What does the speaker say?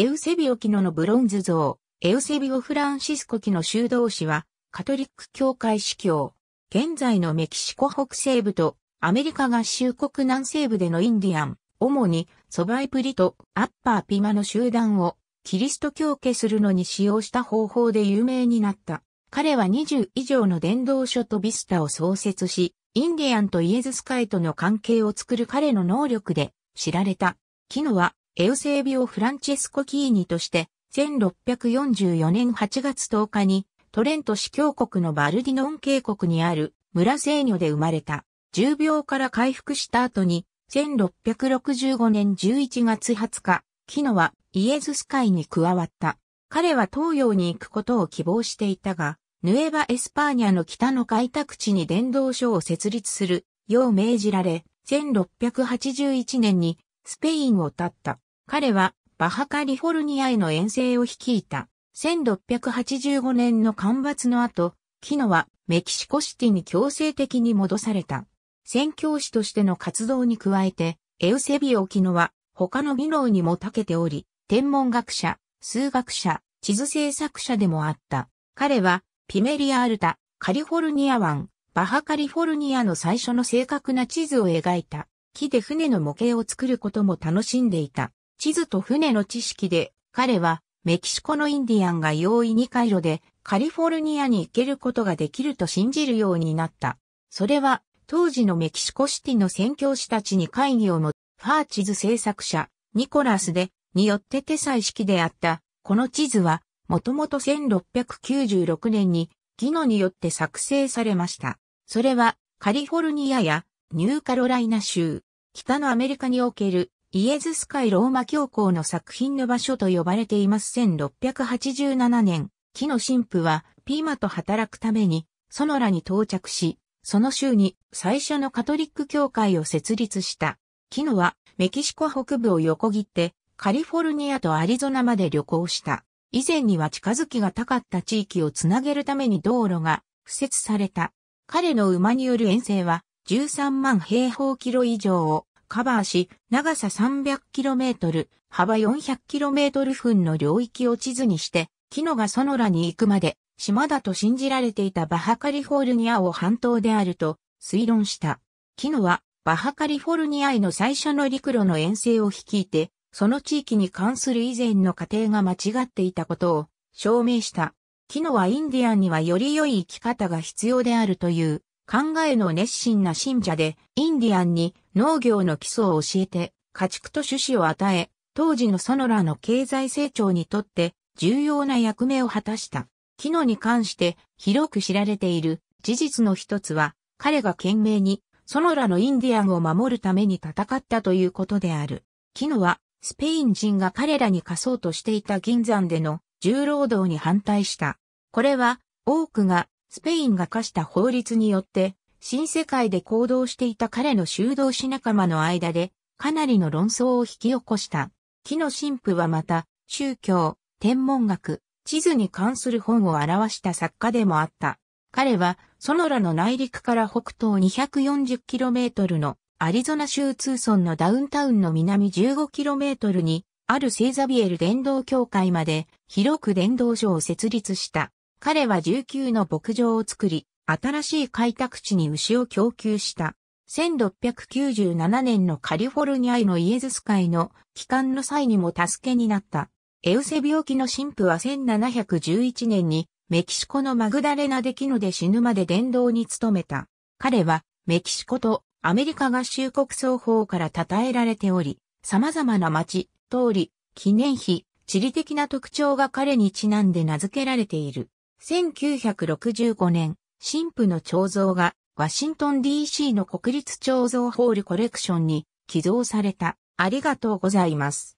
エウセビオ・キノのブロンズ像、エウセビオ・フランシスコ・キノ修道士は、カトリック教会司教。現在のメキシコ北西部と、アメリカ合衆国南西部でのインディアン、主に、ソバイプリとアッパーピマの集団を、キリスト教化するのに使用した方法で有名になった。彼は20以上の伝道書とビスタを創設し、インディアンとイエズス会との関係を作る彼の能力で知られた。キノはエウセービオ・フランチェスコ・キーニとして、1644年8月10日に、トレント市教国のバルディノン渓谷にある村ニョで生まれた。重病から回復した後に、1665年11月20日、キノはイエズス会に加わった。彼は東洋に行くことを希望していたが、ヌエバ・エスパーニャの北の開拓地に伝道所を設立するよう命じられ、1681年にスペインを立った。彼はバハカリフォルニアへの遠征を率いた。1685年の干ばつの後、キノはメキシコシティに強制的に戻された。宣教師としての活動に加えて、エウセビオ・キノは他の技能にも長けており、天文学者、数学者、地図制作者でもあった。彼はピメリア・アルタ、カリフォルニア湾、バハカリフォルニアの最初の正確な地図を描いた。木で船の模型を作ることも楽しんでいた。地図と船の知識で、彼はメキシコのインディアンが容易に回路でカリフォルニアに行けることができると信じるようになった。それは当時のメキシコシティの宣教師たちに会議をも、ファー地図制作者、ニコラスで、によって手彩式であった。この地図は、もともと1696年に、ギノによって作成されました。それは、カリフォルニアやニューカロライナ州、北のアメリカにおけるイエズス会ローマ教皇の作品の場所と呼ばれています1687年、木の神父はピーマと働くためにソノラに到着し、その州に最初のカトリック教会を設立した。キノはメキシコ北部を横切ってカリフォルニアとアリゾナまで旅行した。以前には近づきが高かった地域をつなげるために道路が敷設された。彼の馬による遠征は13万平方キロ以上をカバーし、長さ 300km、幅 400km 分の領域を地図にして、キノがソノラに行くまで、島だと信じられていたバハカリフォルニアを半島であると推論した。キノは、バハカリフォルニアへの最初の陸路の遠征を率いて、その地域に関する以前の過程が間違っていたことを証明した。キノはインディアンにはより良い生き方が必要であるという考えの熱心な信者で、インディアンに農業の基礎を教えて、家畜と種子を与え、当時のソノラの経済成長にとって重要な役目を果たした。キノに関して広く知られている事実の一つは、彼が懸命にソノラのインディアンを守るために戦ったということである。キノはスペイン人が彼らに貸そうとしていた銀山での重労働に反対した。これは多くがスペインが課した法律によって新世界で行動していた彼の修道士仲間の間で、かなりの論争を引き起こした。木の神父はまた、宗教、天文学、地図に関する本を表した作家でもあった。彼は、ソノラの内陸から北東 240km のアリゾナ州ツーソンのダウンタウンの南 15km に、あるセイザビエル伝道協会まで広く伝道所を設立した。彼は19の牧場を作り、新しい開拓地に牛を供給した。1697年のカリフォルニアへのイエズス会の帰還の際にも助けになった。エウセ病気の神父は1711年にメキシコのマグダレナデキノで死ぬまで伝道に努めた。彼はメキシコとアメリカ合衆国双方から称えられており、様々な町、通り、記念碑、地理的な特徴が彼にちなんで名付けられている。1965年、神父の彫像がワシントン DC の国立彫像ホールコレクションに寄贈された。ありがとうございます。